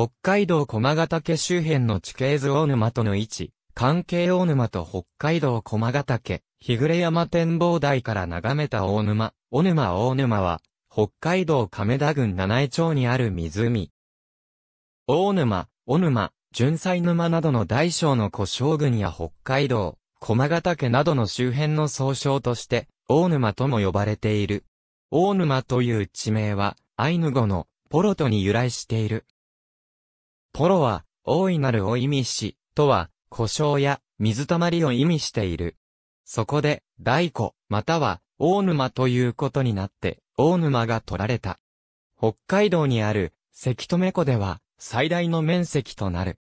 北海道駒ヶ岳周辺の地形図大沼との位置、関係大沼と北海道駒ヶ岳、日暮山展望台から眺めた大沼、小沼大沼は、北海道亀田郡七重町にある湖。大沼、小沼、純菜沼などの大小の古小群や北海道、駒ヶ岳などの周辺の総称として、大沼とも呼ばれている。大沼という地名は、アイヌ語のポロトに由来している。ポロは、大いなるを意味し、とは、故障や水たまりを意味している。そこで、大湖、または、大沼ということになって、大沼が取られた。北海道にある、関留湖では、最大の面積となる。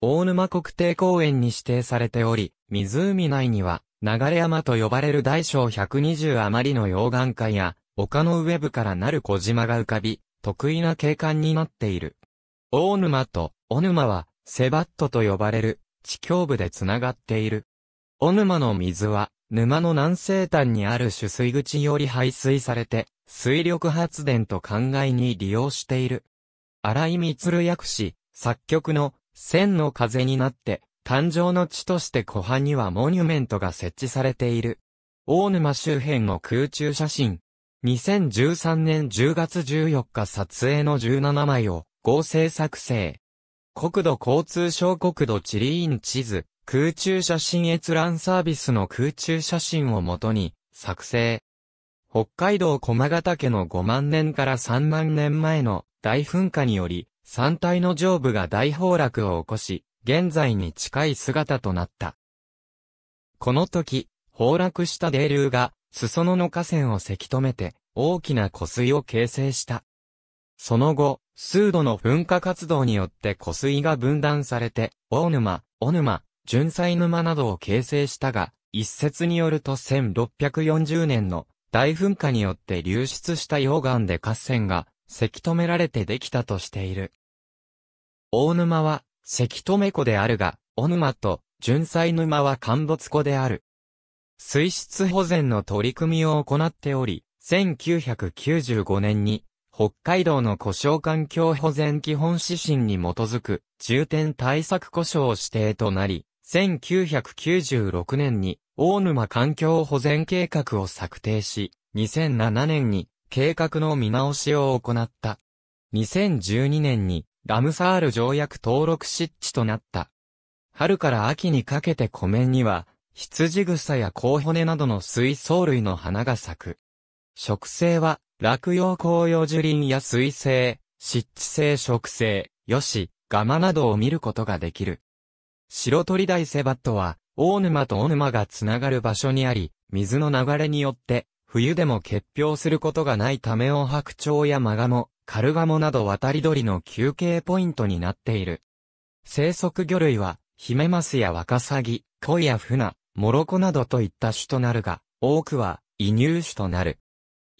大沼国定公園に指定されており、湖内には、流山と呼ばれる大小120余りの溶岩海や、丘の上部からなる小島が浮かび、得意な景観になっている。大沼と小沼はセバットと呼ばれる地境部でつながっている。小沼の水は沼の南西端にある取水口より排水されて水力発電と灌漑に利用している。荒井光薬師作曲の千の風になって誕生の地として湖畔にはモニュメントが設置されている。大沼周辺の空中写真。2013年10月14日撮影の17枚を合成作成。国土交通省国土地理院地図、空中写真閲覧サービスの空中写真をもとに、作成。北海道駒ヶ岳の5万年から3万年前の大噴火により、山体の上部が大崩落を起こし、現在に近い姿となった。この時、崩落した泥流が、裾野の河川をせき止めて、大きな湖水を形成した。その後、数度の噴火活動によって湖水が分断されて、大沼、小沼、純菜沼などを形成したが、一説によると1640年の大噴火によって流出した溶岩で河川がせき止められてできたとしている。大沼はせき止め湖であるが、小沼と純菜沼は陥没湖である。水質保全の取り組みを行っており、1995年に北海道の故障環境保全基本指針に基づく重点対策故障指定となり、1996年に大沼環境保全計画を策定し、2007年に計画の見直しを行った。2012年にラムサール条約登録湿地となった。春から秋にかけて湖面には、羊草や甲骨などの水槽類の花が咲く。植生は、落葉紅葉樹林や水生、湿地性植生、ヨシ、ガマなどを見ることができる。白鳥大セバットは、大沼と大沼がつながる場所にあり、水の流れによって、冬でも結氷することがないためオ白鳥やマガモ、カルガモなど渡り鳥の休憩ポイントになっている。生息魚類は、ヒメマスやワカサギ、コイやフナ、モロコなどといった種となるが、多くは、移入種となる。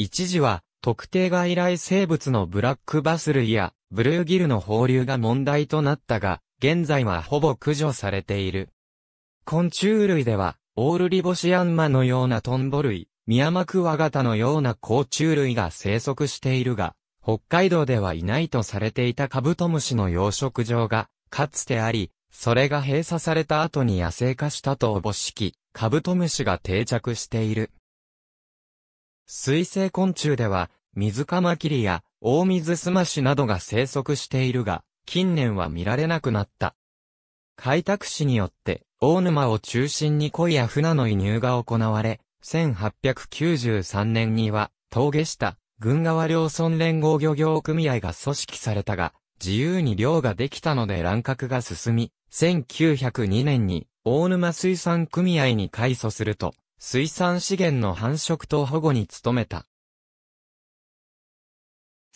一時は、特定外来生物のブラックバス類や、ブルーギルの放流が問題となったが、現在はほぼ駆除されている。昆虫類では、オールリボシアンマのようなトンボ類、ミヤマクワガタのような甲虫類が生息しているが、北海道ではいないとされていたカブトムシの養殖場が、かつてあり、それが閉鎖された後に野生化したとおぼしき、カブトムシが定着している。水生昆虫では、水カマキリや、大水すまスマシなどが生息しているが、近年は見られなくなった。開拓史によって、大沼を中心に鯉や船の移入が行われ、1893年には、峠下、軍川両村連合漁業組合が組織されたが、自由に漁ができたので乱獲が進み、1902年に、大沼水産組合に改組すると、水産資源の繁殖と保護に努めた。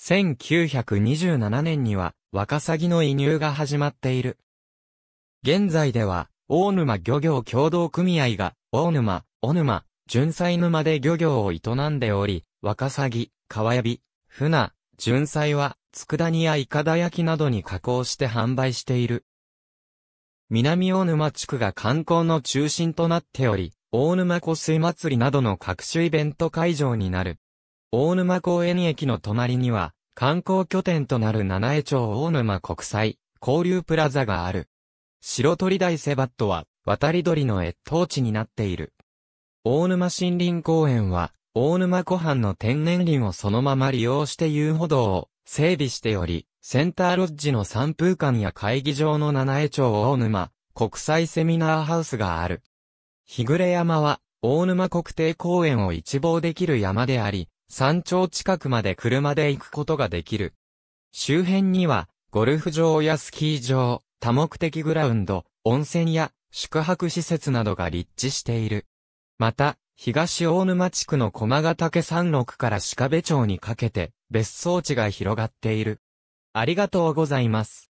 1927年には、ワカサギの移入が始まっている。現在では、大沼漁業協同組合が、大沼、小沼、純菜沼で漁業を営んでおり、ワカサギ、川エビ、フナ、純菜は、佃煮やイカダ焼きなどに加工して販売している。南大沼地区が観光の中心となっており、大沼湖水祭りなどの各種イベント会場になる。大沼公園駅の隣には、観光拠点となる七重町大沼国際交流プラザがある。白鳥台セバットは渡り鳥の越冬地になっている。大沼森林公園は大沼湖畔の天然林をそのまま利用して遊歩道を整備しており、センターロッジの散風館や会議場の七重町大沼国際セミナーハウスがある。日暮山は、大沼国定公園を一望できる山であり、山頂近くまで車で行くことができる。周辺には、ゴルフ場やスキー場、多目的グラウンド、温泉や宿泊施設などが立地している。また、東大沼地区の駒ヶ岳山麓から鹿部町にかけて、別荘地が広がっている。ありがとうございます。